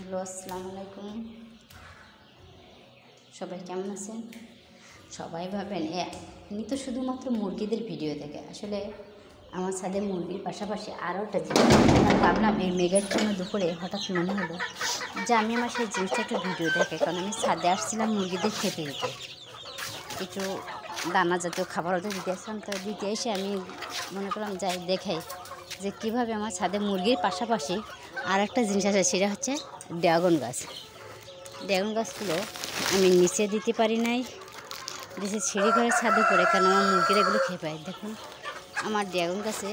hello আসসালামু আলাইকুম সবাই কেমন আছেন সবাই ভাবেন এ আমি তো শুধুমাত্র মুরগিদের ভিডিও দেখে আসলে আমার ছাদে মুরগির পাশাপাশি আরও একটা জিনিস ভাবলাম এই মেঘের জন্য দুপুরে হঠাৎ মনে হলো যে আমি আমার সেই জিনিসটা একটু ভিডিও দেখে কারণ আমি ছাদে আসছিলাম মুরগিদের খেতে দিতে কিছু দানা জাতীয় খাবার ওদের দিতে আসলাম তো দিতে এসে আমি মনে করলাম যাই দেখাই যে কীভাবে আমার ছাদে মুরগির পাশাপাশি আর একটা জিনিস আছে সেটা হচ্ছে ড্রাগন গাছ ড্রাগন গাছগুলো আমি নিচে দিতে পারি নাই নিচে ছিঁড়ে ঘরে ছাদে পড়ে কারণ আমার মুরগিরা এগুলো খেয়ে পায় দেখুন আমার ড্রাগন গাছে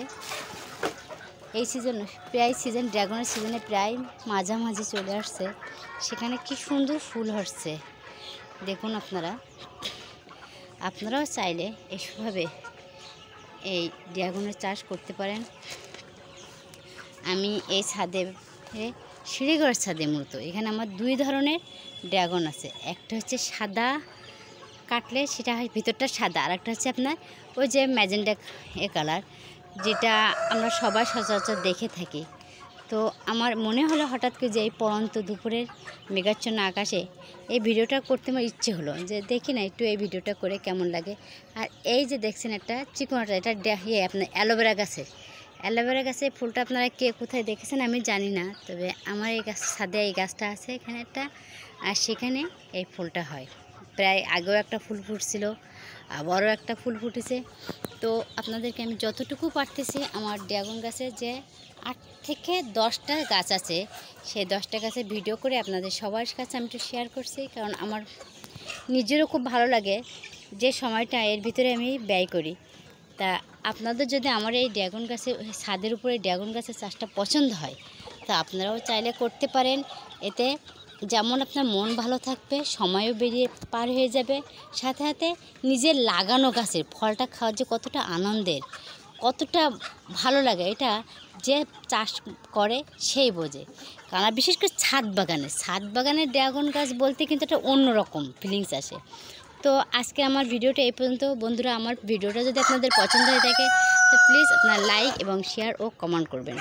এই সিজন প্রায় সিজন ড্রাগনের সিজনে প্রায় মাঝামাঝি চলে আসছে সেখানে কি সুন্দর ফুল হচ্ছে দেখুন আপনারা আপনারাও চাইলে এইভাবে এই ড্রাগনের চাষ করতে পারেন আমি এই ছাদে সিঁড়িঘর ছাদে মূলত এখানে আমার দুই ধরনের ড্রাগন আছে একটা হচ্ছে সাদা কাটলে সেটা ভিতরটা সাদা আর একটা হচ্ছে আপনার ওই যে ম্যাজেন্ডা এ কালার যেটা আমরা সবাই সচরাচর দেখে থাকি তো আমার মনে হলো হঠাৎ করে যে এই পরন্ত দুপুরের মেঘাচ্ছন্ন আকাশে এই ভিডিওটা করতে আমার ইচ্ছে হলো যে দেখি না একটু এই ভিডিওটা করে কেমন লাগে আর এই যে দেখছেন একটা চিকনটা এটা ইয়ে আপনার অ্যালোভেরা গাছের অ্যালোভেরা গাছের ফুলটা আপনারা কে কোথায় দেখেছেন আমি জানি না তবে আমার এই গাছ সাদে এই গাছটা আছে এখানে একটা আর সেখানে এই ফুলটা হয় প্রায় আগেও একটা ফুল ফুটছিল আবারও একটা ফুল ফুটেছে তো আপনাদেরকে আমি যতটুকু পারতেছি আমার ড্রাগন গাছে যে আট থেকে দশটা গাছ আছে সেই দশটা গাছে ভিডিও করে আপনাদের সবার কাছে আমি একটু শেয়ার করছি কারণ আমার নিজেরও খুব ভালো লাগে যে সময়টা এর ভিতরে আমি ব্যয় করি তা আপনাদের যদি আমার এই ড্রাগন গাছে ছাদের উপরে ড্রাগন গাছের চাষটা পছন্দ হয় তা আপনারাও চাইলে করতে পারেন এতে যেমন আপনার মন ভালো থাকবে সময়ও বেরিয়ে পার হয়ে যাবে সাথে সাথে নিজের লাগানো গাছের ফলটা খাওয়ার যে কতটা আনন্দের কতটা ভালো লাগে এটা যে চাষ করে সেই বোঝে কারণ বিশেষ করে ছাদ বাগানে ছাদ বাগানে ড্রাগন গাছ বলতে কিন্তু একটা অন্যরকম ফিলিংস আসে তো আজকে আমার ভিডিওটা এই পর্যন্ত বন্ধুরা আমার ভিডিওটা যদি আপনাদের পছন্দ হয়ে থাকে তো প্লিজ আপনার লাইক এবং শেয়ার ও কমেন্ট করবেন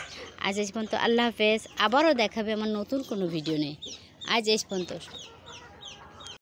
আজ এই পর্যন্ত আল্লাহ হাফেজ আবারও দেখাবে আমার নতুন কোনো ভিডিও নেই আজ এই পর্যন্ত